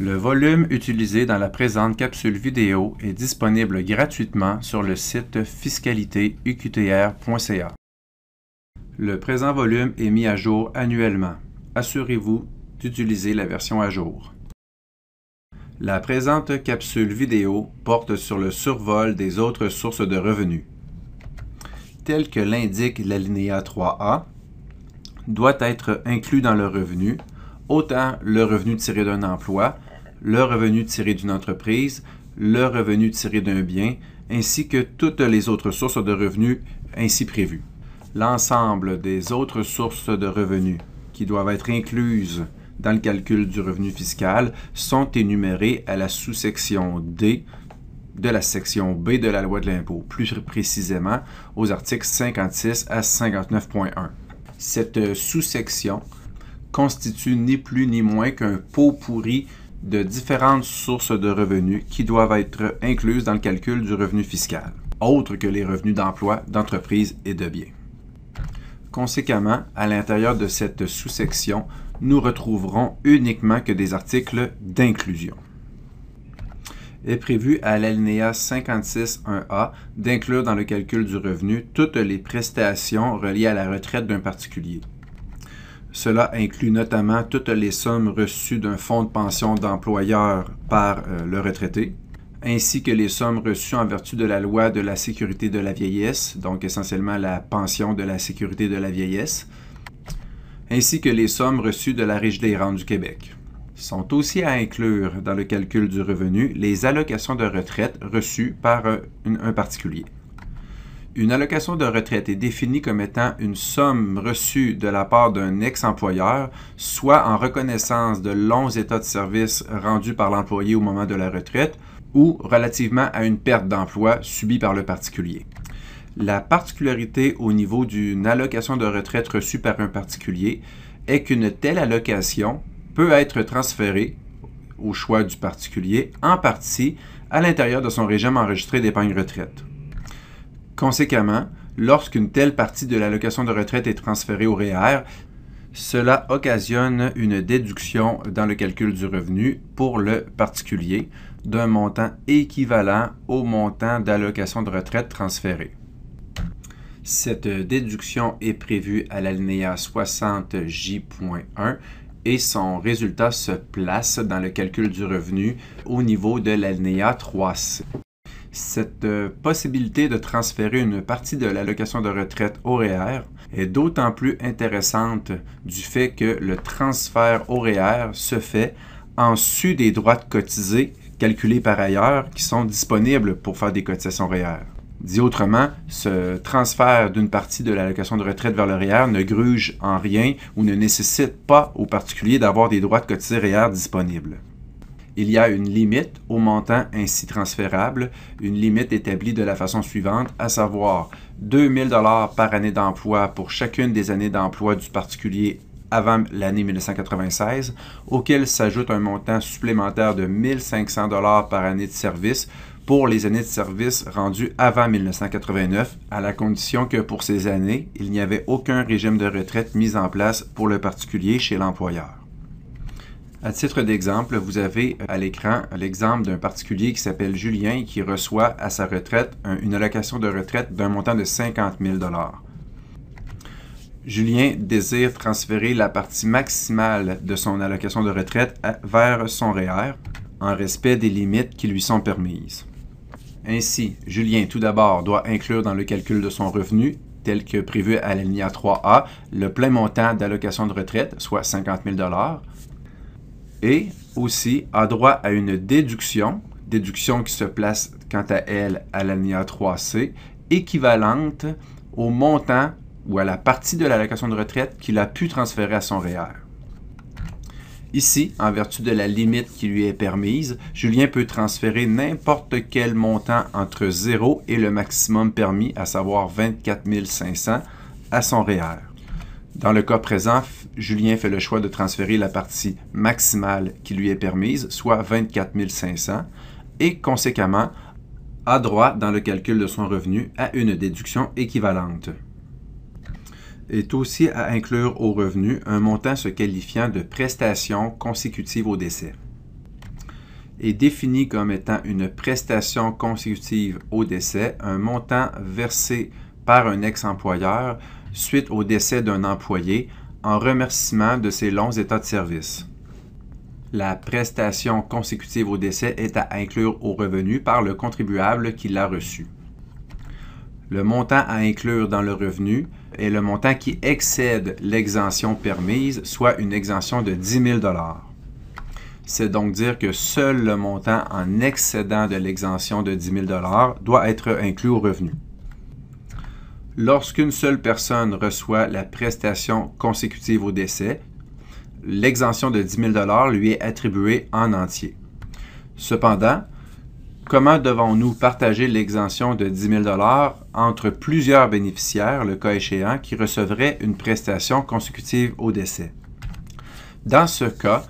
Le volume utilisé dans la présente capsule vidéo est disponible gratuitement sur le site Fiscalité-UQTR.ca. Le présent volume est mis à jour annuellement. Assurez-vous d'utiliser la version à jour. La présente capsule vidéo porte sur le survol des autres sources de revenus. Tel que l'indique l'alinéa 3A, doit être inclus dans le revenu autant le revenu tiré d'un emploi le revenu tiré d'une entreprise, le revenu tiré d'un bien, ainsi que toutes les autres sources de revenus ainsi prévues. L'ensemble des autres sources de revenus qui doivent être incluses dans le calcul du revenu fiscal sont énumérées à la sous-section D de la section B de la loi de l'impôt, plus précisément aux articles 56 à 59.1. Cette sous-section constitue ni plus ni moins qu'un pot pourri de différentes sources de revenus qui doivent être incluses dans le calcul du revenu fiscal, autres que les revenus d'emploi, d'entreprise et de biens. Conséquemment, à l'intérieur de cette sous-section, nous retrouverons uniquement que des articles d'inclusion. Est prévu à l'alinéa 56.1a d'inclure dans le calcul du revenu toutes les prestations reliées à la retraite d'un particulier, cela inclut notamment toutes les sommes reçues d'un fonds de pension d'employeur par euh, le retraité, ainsi que les sommes reçues en vertu de la loi de la sécurité de la vieillesse, donc essentiellement la pension de la sécurité de la vieillesse, ainsi que les sommes reçues de la Régie des rentes du Québec. Sont aussi à inclure dans le calcul du revenu les allocations de retraite reçues par euh, un particulier. Une allocation de retraite est définie comme étant une somme reçue de la part d'un ex-employeur, soit en reconnaissance de longs états de service rendus par l'employé au moment de la retraite, ou relativement à une perte d'emploi subie par le particulier. La particularité au niveau d'une allocation de retraite reçue par un particulier est qu'une telle allocation peut être transférée au choix du particulier en partie à l'intérieur de son régime enregistré d'épargne retraite. Conséquemment, lorsqu'une telle partie de l'allocation de retraite est transférée au REER, cela occasionne une déduction dans le calcul du revenu pour le particulier d'un montant équivalent au montant d'allocation de retraite transférée. Cette déduction est prévue à l'alinéa 60J.1 et son résultat se place dans le calcul du revenu au niveau de l'alinéa 3C. Cette euh, possibilité de transférer une partie de l'allocation de retraite au REER est d'autant plus intéressante du fait que le transfert au REER se fait en su des droits de cotisés calculés par ailleurs qui sont disponibles pour faire des cotisations REER. Dit autrement, ce transfert d'une partie de l'allocation de retraite vers le REER ne gruge en rien ou ne nécessite pas aux particulier d'avoir des droits de cotisés REER disponibles il y a une limite au montant ainsi transférable, une limite établie de la façon suivante, à savoir 2000 dollars par année d'emploi pour chacune des années d'emploi du particulier avant l'année 1996, auquel s'ajoute un montant supplémentaire de 1500 dollars par année de service pour les années de service rendues avant 1989, à la condition que pour ces années, il n'y avait aucun régime de retraite mis en place pour le particulier chez l'employeur. À titre d'exemple, vous avez euh, à l'écran l'exemple d'un particulier qui s'appelle Julien et qui reçoit à sa retraite une allocation de retraite d'un montant de 50 000 Julien désire transférer la partie maximale de son allocation de retraite vers son REER en respect des limites qui lui sont permises. Ainsi, Julien tout d'abord doit inclure dans le calcul de son revenu, tel que prévu à l'alinéa 3A, le plein montant d'allocation de retraite, soit 50 000 et aussi a droit à une déduction, déduction qui se place quant à elle à l'alinéa 3C, équivalente au montant ou à la partie de l'allocation de retraite qu'il a pu transférer à son REER. Ici, en vertu de la limite qui lui est permise, Julien peut transférer n'importe quel montant entre 0 et le maximum permis, à savoir 24 500, à son REER. Dans le cas présent, Julien fait le choix de transférer la partie maximale qui lui est permise, soit 24 500, et conséquemment a droit dans le calcul de son revenu à une déduction équivalente. Est aussi à inclure au revenu un montant se qualifiant de prestation consécutive au décès. Et défini comme étant une prestation consécutive au décès un montant versé par un ex-employeur suite au décès d'un employé en remerciement de ses longs états de service. La prestation consécutive au décès est à inclure au revenu par le contribuable qui l'a reçu. Le montant à inclure dans le revenu est le montant qui excède l'exemption permise, soit une exemption de 10 000 C'est donc dire que seul le montant en excédant de l'exemption de 10 000 doit être inclus au revenu. Lorsqu'une seule personne reçoit la prestation consécutive au décès, l'exemption de 10 000 lui est attribuée en entier. Cependant, comment devons-nous partager l'exemption de 10 000 entre plusieurs bénéficiaires, le cas échéant, qui recevraient une prestation consécutive au décès? Dans ce cas,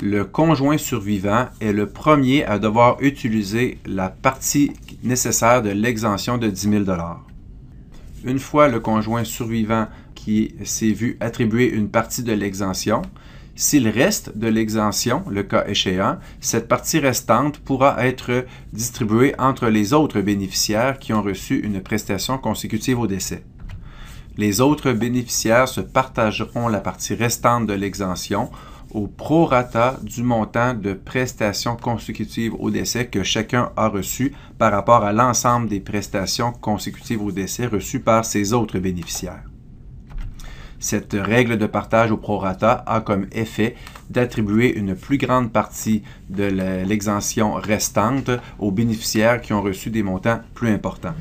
le conjoint survivant est le premier à devoir utiliser la partie nécessaire de l'exemption de 10 000 une fois le conjoint survivant qui s'est vu attribuer une partie de l'exemption. S'il reste de l'exemption, le cas échéant, cette partie restante pourra être distribuée entre les autres bénéficiaires qui ont reçu une prestation consécutive au décès. Les autres bénéficiaires se partageront la partie restante de l'exemption au prorata du montant de prestations consécutives au décès que chacun a reçu par rapport à l'ensemble des prestations consécutives au décès reçues par ses autres bénéficiaires. Cette règle de partage au prorata a comme effet d'attribuer une plus grande partie de l'exemption restante aux bénéficiaires qui ont reçu des montants plus importants.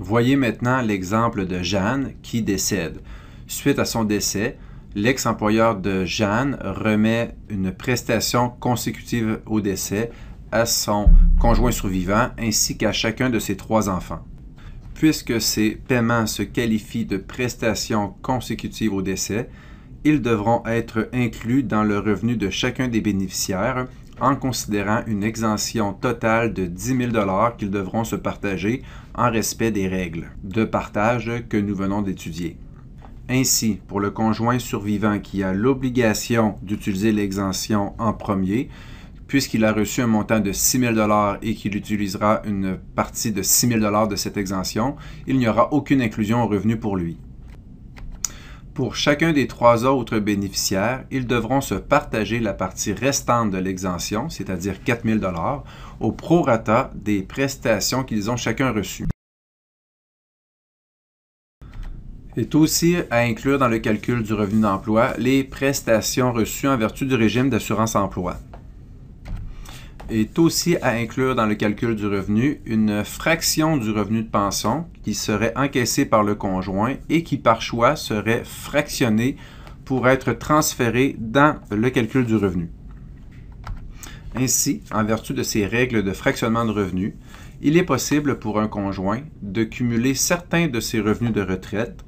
Voyez maintenant l'exemple de Jeanne qui décède. Suite à son décès, l'ex-employeur de Jeanne remet une prestation consécutive au décès à son conjoint survivant ainsi qu'à chacun de ses trois enfants. Puisque ces paiements se qualifient de prestations consécutives au décès, ils devront être inclus dans le revenu de chacun des bénéficiaires en considérant une exemption totale de 10 000 qu'ils devront se partager en respect des règles de partage que nous venons d'étudier. Ainsi, pour le conjoint survivant qui a l'obligation d'utiliser l'exemption en premier, puisqu'il a reçu un montant de 6 000 et qu'il utilisera une partie de 6 000 de cette exemption, il n'y aura aucune inclusion au revenu pour lui. Pour chacun des trois autres bénéficiaires, ils devront se partager la partie restante de l'exemption, c'est-à-dire 4 000 au prorata des prestations qu'ils ont chacun reçues. est aussi à inclure dans le calcul du revenu d'emploi les prestations reçues en vertu du régime d'assurance emploi. Est aussi à inclure dans le calcul du revenu une fraction du revenu de pension qui serait encaissée par le conjoint et qui par choix serait fractionnée pour être transférée dans le calcul du revenu. Ainsi, en vertu de ces règles de fractionnement de revenus, il est possible pour un conjoint de cumuler certains de ses revenus de retraite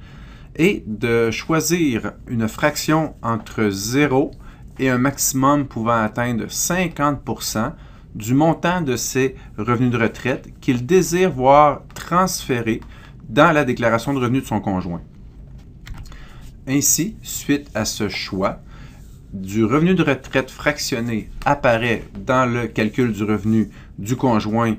et de choisir une fraction entre 0 et un maximum pouvant atteindre 50 du montant de ses revenus de retraite qu'il désire voir transféré dans la déclaration de revenus de son conjoint. Ainsi, suite à ce choix, du revenu de retraite fractionné apparaît dans le calcul du revenu du conjoint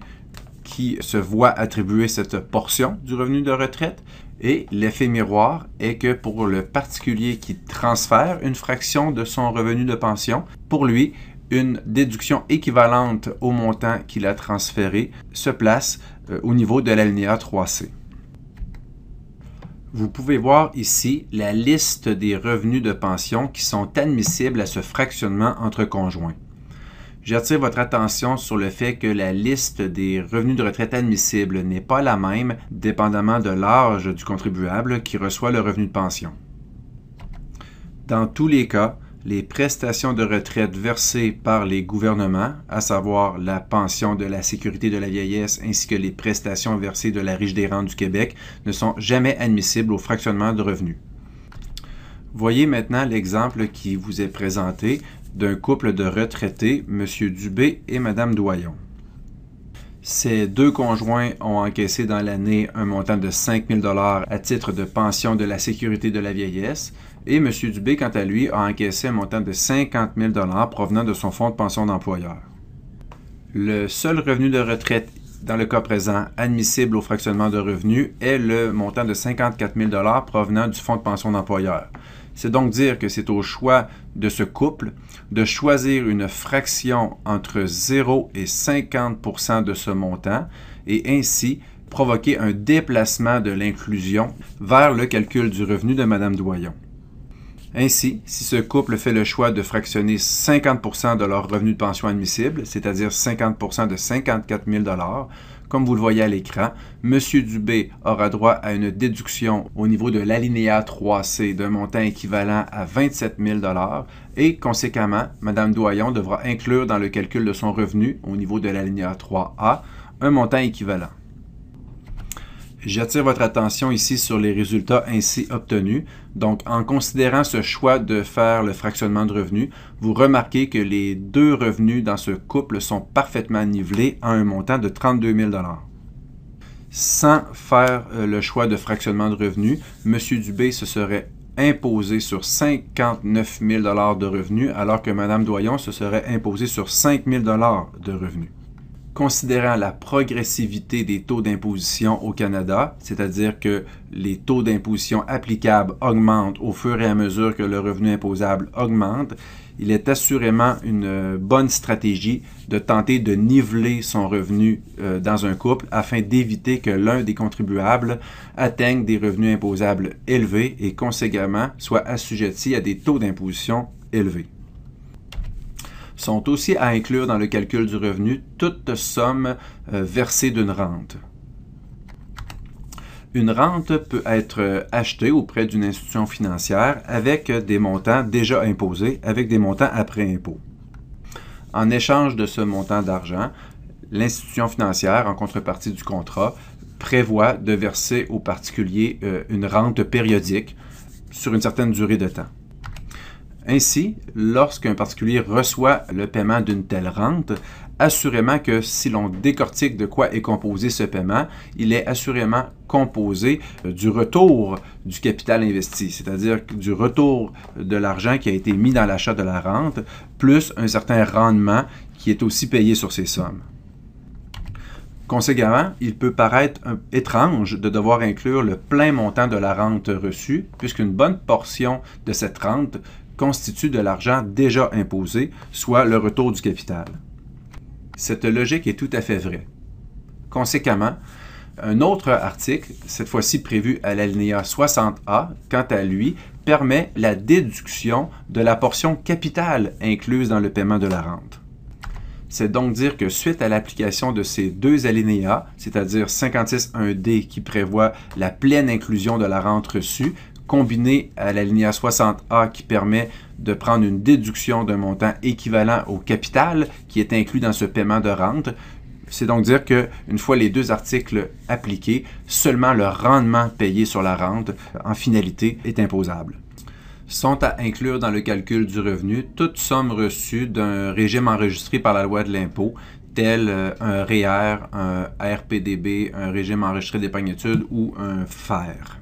qui se voit attribuer cette portion du revenu de retraite et l'effet miroir est que pour le particulier qui transfère une fraction de son revenu de pension, pour lui, une déduction équivalente au montant qu'il a transféré se place euh, au niveau de l'alinéa 3C. Vous pouvez voir ici la liste des revenus de pension qui sont admissibles à ce fractionnement entre conjoints. J'attire votre attention sur le fait que la liste des revenus de retraite admissibles n'est pas la même dépendamment de l'âge du contribuable qui reçoit le revenu de pension. Dans tous les cas, les prestations de retraite versées par les gouvernements, à savoir la pension de la sécurité de la vieillesse ainsi que les prestations versées de la riche des rentes du Québec, ne sont jamais admissibles au fractionnement de revenus. Voyez maintenant l'exemple qui vous est présenté d'un couple de retraités, M. Dubé et Mme Doyon. Ces deux conjoints ont encaissé dans l'année un montant de 5 000 à titre de pension de la sécurité de la vieillesse et M. Dubé, quant à lui, a encaissé un montant de 50 000 provenant de son fonds de pension d'employeur. Le seul revenu de retraite dans le cas présent admissible au fractionnement de revenus est le montant de 54 000 provenant du fonds de pension d'employeur. C'est donc dire que c'est au choix de ce couple de choisir une fraction entre 0 et 50 de ce montant et ainsi provoquer un déplacement de l'inclusion vers le calcul du revenu de Mme Doyon. Ainsi, si ce couple fait le choix de fractionner 50 de leur revenu de pension admissible, c'est-à-dire 50 de 54 000 comme vous le voyez à l'écran, M. Dubé aura droit à une déduction au niveau de l'alinéa 3C d'un montant équivalent à 27 000 et conséquemment, Mme Doyon devra inclure dans le calcul de son revenu au niveau de l'alinéa 3A un montant équivalent. J'attire votre attention ici sur les résultats ainsi obtenus. Donc, en considérant ce choix de faire le fractionnement de revenus, vous remarquez que les deux revenus dans ce couple sont parfaitement nivelés à un montant de 32 000 Sans faire euh, le choix de fractionnement de revenus, M. Dubé se serait imposé sur 59 000 de revenus, alors que Mme Doyon se serait imposée sur 5 000 de revenus considérant la progressivité des taux d'imposition au Canada, c'est-à-dire que les taux d'imposition applicables augmentent au fur et à mesure que le revenu imposable augmente, il est assurément une euh, bonne stratégie de tenter de niveler son revenu euh, dans un couple afin d'éviter que l'un des contribuables atteigne des revenus imposables élevés et conséquemment soit assujetti à des taux d'imposition élevés sont aussi à inclure dans le calcul du revenu toute somme euh, versée d'une rente. Une rente peut être euh, achetée auprès d'une institution financière avec des montants déjà imposés, avec des montants après impôt. En échange de ce montant d'argent, l'institution financière, en contrepartie du contrat, prévoit de verser au particulier euh, une rente périodique sur une certaine durée de temps. Ainsi, lorsqu'un particulier reçoit le paiement d'une telle rente, assurément que si l'on décortique de quoi est composé ce paiement, il est assurément composé euh, du retour du capital investi, c'est-à-dire du retour de l'argent qui a été mis dans l'achat de la rente, plus un certain rendement qui est aussi payé sur ces sommes. Conséquemment, il peut paraître étrange de devoir inclure le plein montant de la rente reçue, puisqu'une bonne portion de cette rente constitue de l'argent déjà imposé, soit le retour du capital. Cette logique est tout à fait vraie. Conséquemment, un autre article, cette fois-ci prévu à l'alinéa 60A, quant à lui, permet la déduction de la portion capitale incluse dans le paiement de la rente. C'est donc dire que suite à l'application de ces deux alinéas, c'est-à-dire 56.1d qui prévoit la pleine inclusion de la rente reçue, combiné à la a 60A qui permet de prendre une déduction d'un montant équivalent au capital qui est inclus dans ce paiement de rente. C'est donc dire qu'une fois les deux articles appliqués, seulement le rendement payé sur la rente en finalité est imposable sont à inclure dans le calcul du revenu toute somme reçue d'un régime enregistré par la loi de l'impôt, tel euh, un REER, e un RPDB, un régime enregistré d'épargne études ou un FER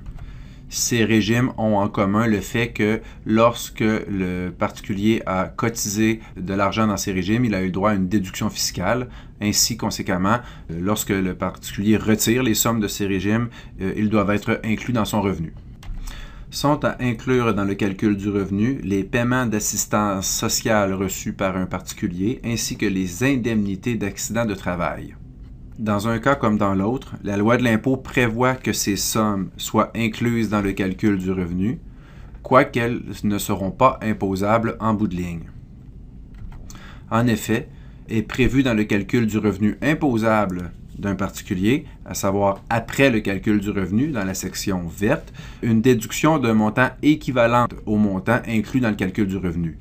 ces régimes ont en commun le fait que lorsque le particulier a cotisé de l'argent dans ces régimes, il a eu droit à une déduction fiscale. Ainsi, conséquemment, euh, lorsque le particulier retire les sommes de ces régimes, euh, ils doivent être inclus dans son revenu sont à inclure dans le calcul du revenu les paiements d'assistance sociale reçus par un particulier ainsi que les indemnités d'accident de travail. Dans un cas comme dans l'autre, la loi de l'impôt prévoit que ces sommes soient incluses dans le calcul du revenu, quoiqu'elles ne seront pas imposables en bout de ligne. En effet, est prévu dans le calcul du revenu imposable d'un particulier, à savoir après le calcul du revenu dans la section verte, une déduction d'un montant équivalent au montant inclus dans le calcul du revenu.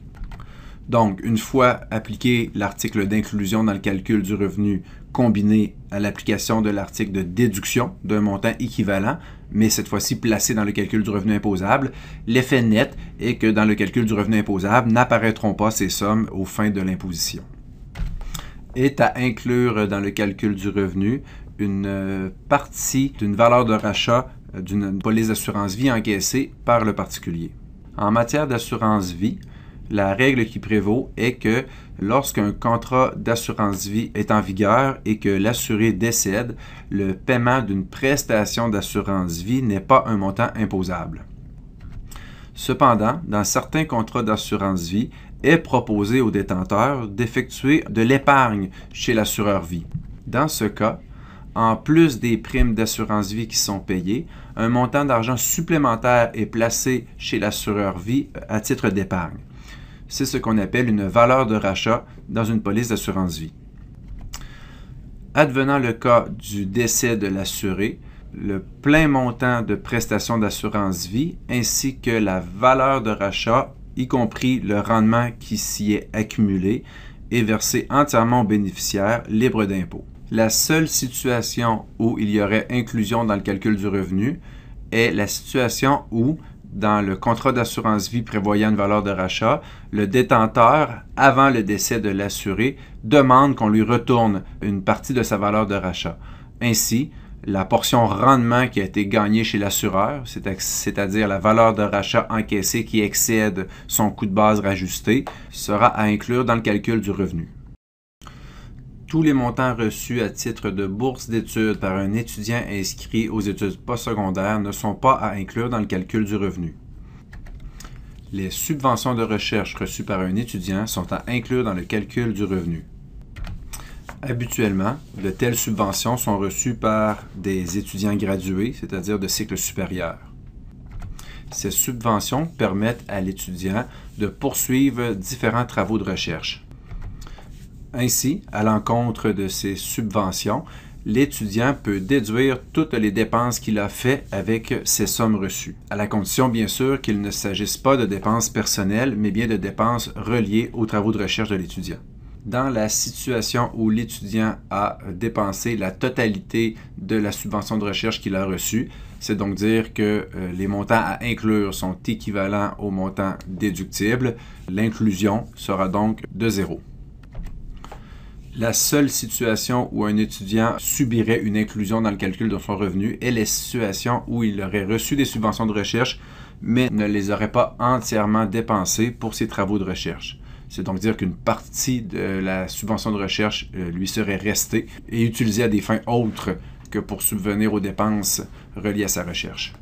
Donc, une fois appliqué l'article d'inclusion dans le calcul du revenu combiné à l'application de l'article de déduction d'un montant équivalent, mais cette fois-ci placé dans le calcul du revenu imposable, l'effet net est que dans le calcul du revenu imposable n'apparaîtront pas ces sommes aux fins de l'imposition. Est à inclure dans le calcul du revenu une euh, partie d'une valeur de rachat euh, d'une police d'assurance vie encaissée par le particulier. En matière d'assurance vie, la règle qui prévaut est que lorsqu'un contrat d'assurance vie est en vigueur et que l'assuré décède, le paiement d'une prestation d'assurance vie n'est pas un montant imposable. Cependant, dans certains contrats d'assurance vie, est proposé au détenteur d'effectuer de l'épargne chez l'assureur vie. Dans ce cas, en plus des primes d'assurance vie qui sont payées, un montant d'argent supplémentaire est placé chez l'assureur vie à titre d'épargne. C'est ce qu'on appelle une valeur de rachat dans une police d'assurance vie. Advenant le cas du décès de l'assuré, le plein montant de prestations d'assurance vie ainsi que la valeur de rachat, y compris le rendement qui s'y est accumulé, est versé entièrement aux bénéficiaires libres d'impôts. La seule situation où il y aurait inclusion dans le calcul du revenu est la situation où dans le contrat d'assurance vie prévoyant une valeur de rachat, le détenteur, avant le décès de l'assuré, demande qu'on lui retourne une partie de sa valeur de rachat. Ainsi, la portion rendement qui a été gagnée chez l'assureur, c'est-à-dire la valeur de rachat encaissée qui excède son coût de base rajusté, sera à inclure dans le calcul du revenu tous les montants reçus à titre de bourse d'études par un étudiant inscrit aux études postsecondaires ne sont pas à inclure dans le calcul du revenu. Les subventions de recherche reçues par un étudiant sont à inclure dans le calcul du revenu. Habituellement, de telles subventions sont reçues par des étudiants gradués, c'est-à-dire de cycle supérieur. Ces subventions permettent à l'étudiant de poursuivre différents travaux de recherche. Ainsi, à l'encontre de ces subventions, l'étudiant peut déduire toutes les dépenses qu'il a fait avec ces sommes reçues, à la condition bien sûr qu'il ne s'agisse pas de dépenses personnelles, mais bien de dépenses reliées aux travaux de recherche de l'étudiant. Dans la situation où l'étudiant a dépensé la totalité de la subvention de recherche qu'il a reçue, c'est donc dire que euh, les montants à inclure sont équivalents aux montants déductibles. L'inclusion sera donc de zéro la seule situation où un étudiant subirait une inclusion dans le calcul de son revenu est la situation où il aurait reçu des subventions de recherche, mais ne les aurait pas entièrement dépensées pour ses travaux de recherche. C'est donc dire qu'une partie de la subvention de recherche euh, lui serait restée et utilisée à des fins autres que pour subvenir aux dépenses reliées à sa recherche.